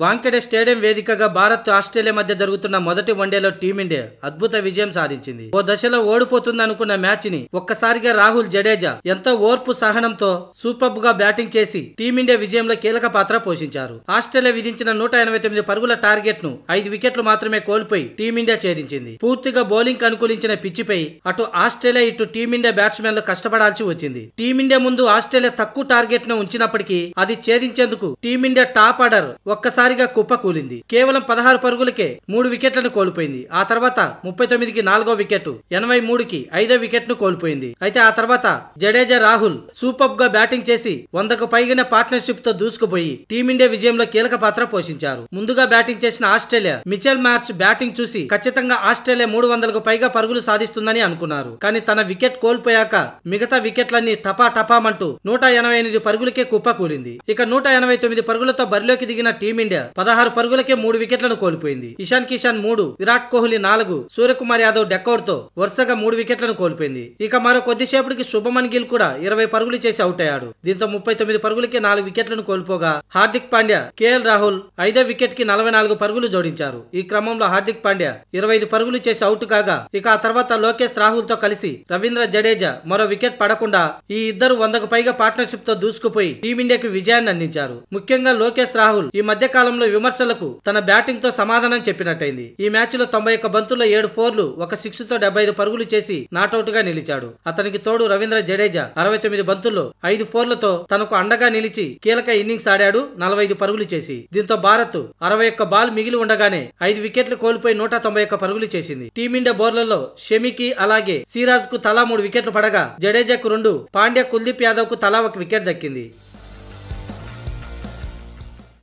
వాంకెడే stadium వేదికగా Bharat Australia మధ్య జరుగుతున్న మొదటి వన్డేలో టీమిండియా అద్భుత విజయం సాధించింది ఓ దశలో ఓడిపోతుందనుకున్న మ్యాచ్ ని ఒక్కసారిగా రాహుల్ జడేజా ఎంతో ఓర్పు సహనంతో సూపర్బ్ గా బ్యాటింగ్ చేసి టీమిండియా విజయంలో కీలక పాత్ర పోషించారు ఆస్ట్రేలియా విధించిన నూట ఎనభై తొమ్మిది పరుగుల టార్గెట్ ను ఐదు వికెట్లు మాత్రమే కోల్పోయి టీమిండియా ఛేదించింది పూర్తిగా బౌలింగ్ అనుకూలించిన పిచ్చిపై అటు ఆస్ట్రేలియా ఇటు టీమిండియా బ్యాట్స్మెన్లు కష్టపడాల్సి వచ్చింది టీమిండియా ముందు ఆస్ట్రేలియా తక్కువ టార్గెట్ ను ఉంచినప్పటికీ అది ఛేదించేందుకు టీమిండియా టాప్ ఆర్డర్ ఒక్కసారి ఒక్కసారిగా కుప్పకూలింది కేవలం పదహారు పరుగులకే మూడు వికెట్లను కోల్పోయింది ఆ తర్వాత ముప్పై తొమ్మిదికి నాలుగో వికెట్ ఎనభై మూడుకి ఐదో వికెట్ ను కోల్పోయింది అయితే ఆ తర్వాత జడేజా రాహుల్ సూపర్ గా బ్యాటింగ్ చేసి వందకు పైగా పార్ట్నర్షిప్ తో దూసుకుపోయి టీమిండియా విజయంలో కీలక పాత్ర పోషించారు ముందుగా బ్యాటింగ్ చేసిన ఆస్ట్రేలియా మిచెల్ మ్యాచ్ బ్యాటింగ్ చూసి ఖచ్చితంగా ఆస్ట్రేలియా మూడు వందలకు పైగా పరుగులు సాధిస్తుందని అనుకున్నారు కానీ తన వికెట్ కోల్పోయాక మిగతా వికెట్లన్నీ టపా టపామంటూ నూట ఎనభై ఎనిమిది పరుగులకే కుప్ప కూలింది ఇక నూట ఎనభై తొమ్మిది పరుగులతో బరిలోకి దిగిన టీమిండియా ఇండియా పదహారు పరుగులకే మూడు వికెట్లను కోల్పోయింది ఇషాన్ కిషాన్ మూడు విరాట్ కోహ్లీ నాలుగు సూర్యకుమార్ యాదవ్ డెకౌట్ తో వరుసగా మూడు వికెట్లను కోల్పోయింది ఇక మరో కొద్దిసేపటికి శుభమన్ గిల్ కూడా ఇరవై పరుగులు చేసి అవుట్ అయ్యాడు దీంతో ముప్పై తొమ్మిది పరుగులకే నాలుగు వికెట్లను కోల్పోగా హార్దిక్ పాండ్యా కేఎల్ రాహుల్ ఐదో వికెట్ కి నలభై నాలుగు పరుగులు జోడించారు ఈ క్రమంలో హార్దిక్ పాండ్యా ఇరవై ఐదు పరుగులు చేసి అవుట్ కాగా ఇక ఆ తర్వాత లోకేష్ రాహుల్ తో కలిసి రవీంద్ర జడేజా మరో వికెట్ పడకుండా ఈ ఇద్దరు వందకు పైగా పార్ట్నర్షిప్ తో దూసుకుపోయి టీమిండియాకు విజయాన్ని అందించారు ముఖ్యంగా లోకేష్ రాహుల్ ఈ మధ్య కాలంలో విమర్శలకు తన బ్యాటింగ్ తో సమాధానం చెప్పినట్టయింది ఈ మ్యాచ్లో తొంభై ఒక్క బంతుల్లో ఏడు ఫోర్లు ఒక సిక్స్ తో డెబ్బై ఐదు పరుగులు చేసి నాటౌట్ గా నిలిచాడు అతనికి తోడు రవీంద్ర జడేజా అరవై తొమ్మిది బంతుల్లో ఐదు ఫోర్లతో తనకు అండగా నిలిచి కీలక ఇన్నింగ్స్ ఆడాడు నలభై ఐదు పరుగులు చేసి దీంతో భారత్ అరవై ఒక్క బాల్ మిగిలి ఉండగానే ఐదు వికెట్లు కోల్పోయి నూట తొంభై ఒక్క పరుగులు చేసింది టీమిండియా బౌర్లలో షమికి అలాగే సిరాజ్ కు తలా మూడు వికెట్లు పడగా జడేజాకు రెండు పాండ్యా కుల్దీప్ యాదవ్ కు తలా ఒక వికెట్ దక్కింది